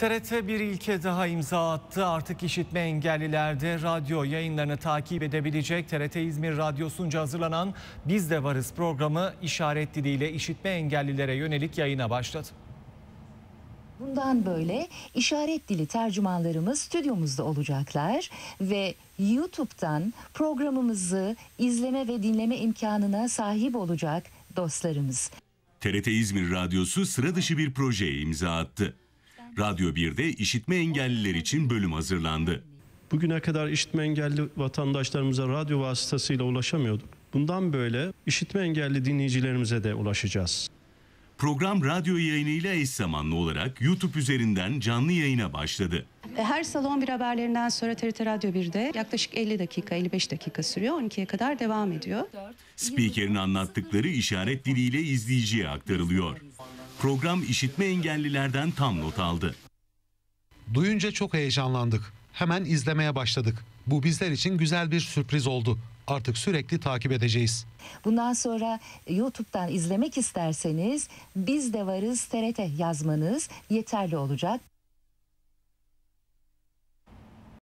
TRT bir ilke daha imza attı. Artık işitme engellilerde radyo yayınlarını takip edebilecek TRT İzmir Radyosu'nca hazırlanan Biz de Varız programı işaret diliyle işitme engellilere yönelik yayına başladı. Bundan böyle işaret dili tercümanlarımız stüdyomuzda olacaklar ve YouTube'dan programımızı izleme ve dinleme imkanına sahip olacak dostlarımız. TRT İzmir Radyosu sıra dışı bir projeye imza attı. Radyo 1'de işitme engelliler için bölüm hazırlandı. Bugüne kadar işitme engelli vatandaşlarımıza radyo vasıtasıyla ulaşamıyorduk. Bundan böyle işitme engelli dinleyicilerimize de ulaşacağız. Program radyo yayınıyla eş zamanlı olarak YouTube üzerinden canlı yayına başladı. E, her salon bir haberlerinden sonra TRT Radyo 1'de yaklaşık 50 dakika 55 dakika sürüyor 12'ye kadar devam ediyor. Spikerin anlattıkları işaret diliyle izleyiciye aktarılıyor. Program işitme engellilerden tam not aldı. Duyunca çok heyecanlandık. Hemen izlemeye başladık. Bu bizler için güzel bir sürpriz oldu. Artık sürekli takip edeceğiz. Bundan sonra YouTube'dan izlemek isterseniz biz de varız TRT yazmanız yeterli olacak.